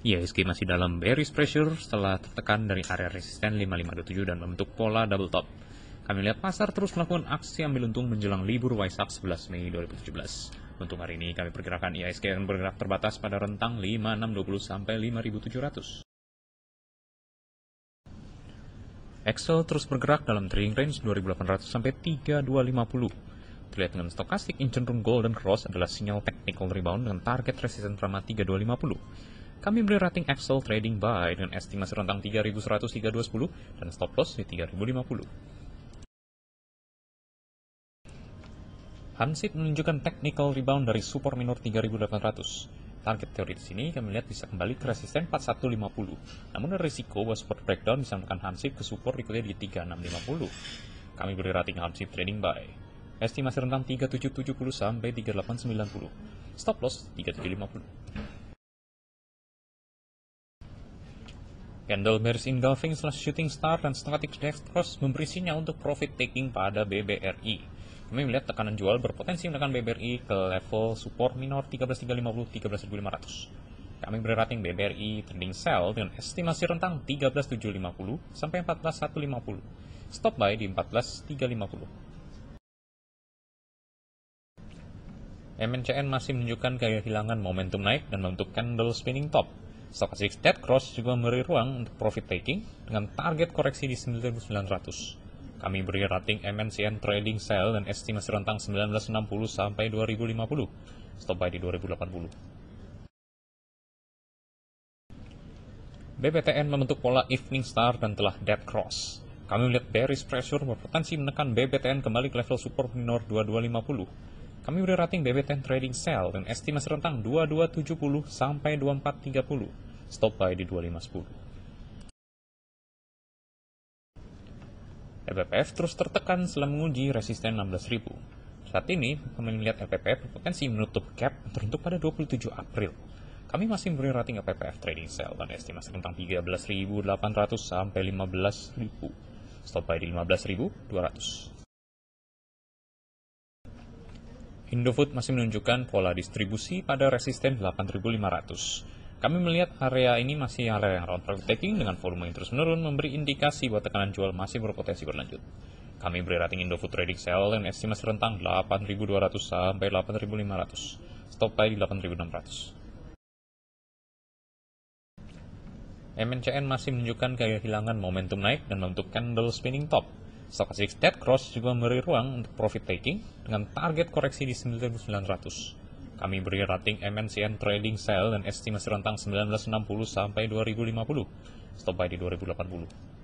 IHSG iya, masih dalam bearish pressure setelah tertekan dari area resisten 5527 dan membentuk pola double top. Kami lihat pasar terus melakukan aksi ambil untung menjelang libur Waisak 11 Mei 2017. Untuk hari ini kami perkirakan IHSG akan bergerak terbatas pada rentang 5620 sampai 5700. Excel terus bergerak dalam trading range 2800 sampai 3250 terlihat dengan stokastik yang cenderung golden cross adalah sinyal technical rebound dengan target resisten drama 3250. Kami beri rating Excel Trading Buy dengan estimasi rentang 3100-3210 dan stop loss di 3050. Hansit menunjukkan technical rebound dari support minor 3800. Target teori di sini kami lihat bisa kembali ke resisten 4150. Namun ada risiko bahwa support breakdown bisa menekan Hansit ke support berikutnya di 3650. Kami beri rating Hansip trading buy. Estimasi rentang 3770 sampai 3890. Stop loss 3750. Candle bears engulfing slash shooting star dan static cross memberi sinyal untuk profit taking pada BBRI. Kami melihat tekanan jual berpotensi menekan BBRI ke level support minor 13350 13500. Kami beri rating BBRI trending sell dengan estimasi rentang 13750 sampai 14150. Stop buy di 14350. MNCN masih menunjukkan kehilangan momentum naik dan membentuk candle spinning top Stochastic Dead Cross juga memberi ruang untuk profit taking dengan target koreksi di 9900. Kami beri rating MNCN Trading Sell dan estimasi rentang 1960 sampai 2050, stop buy di 2080. BBTN membentuk pola evening star dan telah dead cross. Kami melihat bearish pressure berpotensi menekan BBTN kembali ke level support minor 2250 kami beri rating BBTN Trading Sell dan estimasi rentang 2270 sampai 2430. Stop buy di 2510. LPPF e terus tertekan setelah menguji resisten 16.000. Saat ini, kami melihat LPPF e berpotensi menutup gap terbentuk pada 27 April. Kami masih memberi rating LPPF e trading sell dan estimasi rentang 13.800 sampai 15.000. Stop buy di 15.200. Indofood masih menunjukkan pola distribusi pada resisten 8500. Kami melihat area ini masih area yang round taking dengan volume yang terus menurun memberi indikasi bahwa tekanan jual masih berpotensi berlanjut. Kami beri rating Indofood Trading Sell dan estimasi rentang 8.200 sampai 8.500. Stop buy di 8.600. MNCN masih menunjukkan gaya kehilangan momentum naik dan membentuk candle spinning top Stochastic Dead Cross juga memberi ruang untuk profit taking dengan target koreksi di 9900. Kami beri rating MNCN Trading Sell dan estimasi rentang 1960 sampai 2050, stop buy di 2080.